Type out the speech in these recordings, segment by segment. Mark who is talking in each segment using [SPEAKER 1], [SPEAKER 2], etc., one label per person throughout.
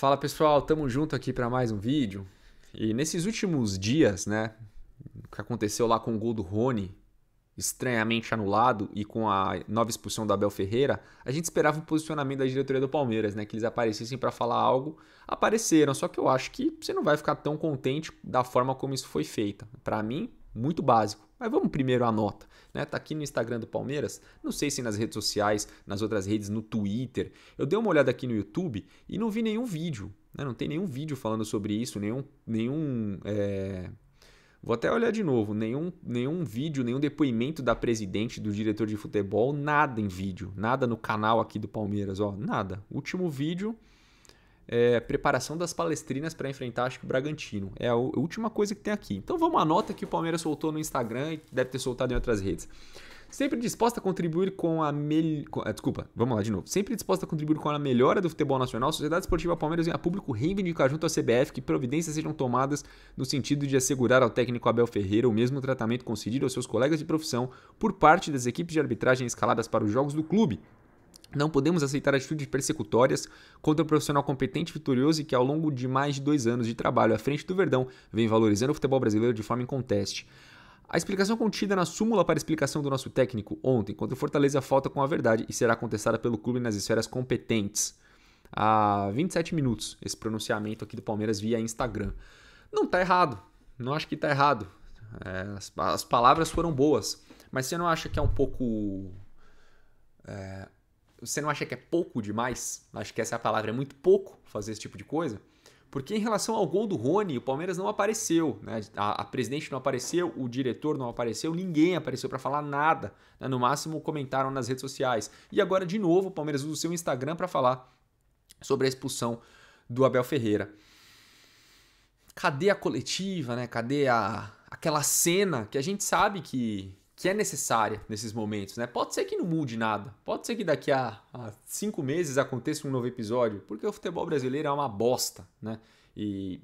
[SPEAKER 1] Fala pessoal, tamo junto aqui para mais um vídeo. E nesses últimos dias, né, o que aconteceu lá com o gol do Rony, estranhamente anulado, e com a nova expulsão do Abel Ferreira, a gente esperava o posicionamento da diretoria do Palmeiras, né, que eles aparecessem para falar algo. Apareceram, só que eu acho que você não vai ficar tão contente da forma como isso foi feito. Para mim, muito básico. Mas vamos primeiro à nota. Né? Tá aqui no Instagram do Palmeiras, não sei se nas redes sociais, nas outras redes, no Twitter. Eu dei uma olhada aqui no YouTube e não vi nenhum vídeo. Né? Não tem nenhum vídeo falando sobre isso, nenhum. nenhum é... Vou até olhar de novo, nenhum, nenhum vídeo, nenhum depoimento da presidente, do diretor de futebol, nada em vídeo, nada no canal aqui do Palmeiras, ó, nada. Último vídeo, é, preparação das palestrinas para enfrentar, acho que o Bragantino. É a última coisa que tem aqui. Então vamos à nota que o Palmeiras soltou no Instagram e deve ter soltado em outras redes. Sempre disposta a contribuir com a melhor. Ah, desculpa, vamos lá de novo. Sempre disposta a contribuir com a melhora do futebol nacional, a Sociedade Esportiva Palmeiras vem a público reivindicar junto à CBF que providências sejam tomadas no sentido de assegurar ao técnico Abel Ferreira o mesmo tratamento concedido aos seus colegas de profissão por parte das equipes de arbitragem escaladas para os jogos do clube, não podemos aceitar atitudes persecutórias contra um profissional competente, vitorioso e que, ao longo de mais de dois anos de trabalho à frente do Verdão, vem valorizando o futebol brasileiro de forma inconteste. A explicação contida na súmula para explicação do nosso técnico ontem contra o Fortaleza falta com a verdade e será contestada pelo clube nas esferas competentes. Há 27 minutos esse pronunciamento aqui do Palmeiras via Instagram. Não está errado, não acho que está errado. É, as, as, palavras foram boas, mas você não acha que é um pouco. É, você não acha que é pouco demais? Acho que essa é a palavra, é muito pouco fazer esse tipo de coisa. Porque em relação ao gol do Rony, o Palmeiras não apareceu, né? A, a presidente não apareceu, o diretor não apareceu, ninguém apareceu para falar nada. Né? No máximo comentaram nas redes sociais. E agora de novo o Palmeiras usa o seu Instagram para falar sobre a expulsão do Abel Ferreira. Cadê a coletiva, né? Cadê a aquela cena que a gente sabe que que é necessária nesses momentos, né? Pode ser que não mude nada, pode ser que daqui a, a, cinco meses aconteça um novo episódio, porque o futebol brasileiro é uma bosta, né? E,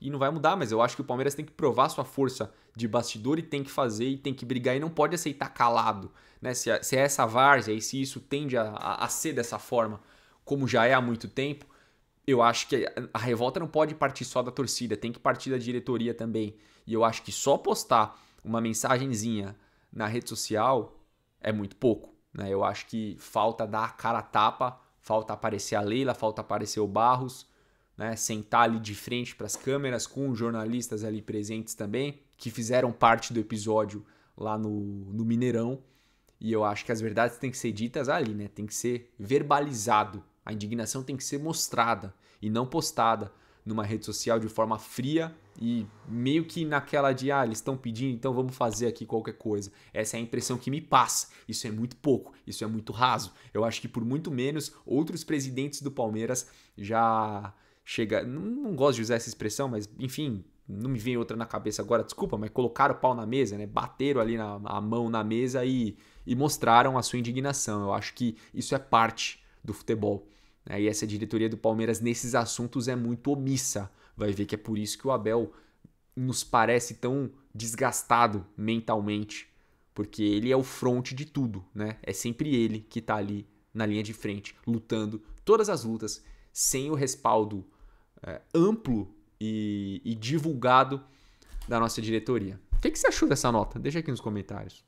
[SPEAKER 1] e não vai mudar, mas eu acho que o Palmeiras tem que provar sua força de bastidor e tem que fazer e tem que brigar e não pode aceitar calado, né? Se, se é essa várzea e se isso tende a, a, a ser dessa forma, como já é há muito tempo, eu acho que a revolta não pode partir só da torcida, tem que partir da diretoria também. E eu acho que só postar uma mensagenzinha na rede social é muito pouco. Né? Eu acho que falta dar a cara a tapa, falta aparecer a Leila, falta aparecer o Barros, né? sentar ali de frente para as câmeras com os jornalistas ali presentes também, que fizeram parte do episódio lá no, no Mineirão. E eu acho que as verdades têm que ser ditas ali, né? Tem que ser verbalizado. A indignação tem que ser mostrada e não postada numa rede social de forma fria e meio que naquela de, ah, eles estão pedindo, então vamos fazer aqui qualquer coisa. Essa é a impressão que me passa. Isso é muito pouco, isso é muito raso. Eu acho que por muito menos outros presidentes do Palmeiras já chega, não, não gosto de usar essa expressão, mas enfim, não me vem outra na cabeça agora, desculpa, mas colocaram o pau na mesa, né? Bateram ali na, a mão na mesa e, e mostraram a sua indignação. Eu acho que isso é parte do futebol. Né? E essa diretoria do Palmeiras nesses assuntos é muito omissa. Vai ver que é por isso que o Abel nos parece tão desgastado mentalmente, porque ele é o fronte de tudo, né? É sempre ele que está ali na linha de frente, lutando todas as lutas, sem o respaldo é, amplo e, e divulgado da nossa diretoria. O que, que, você achou dessa nota? Deixa aqui nos comentários.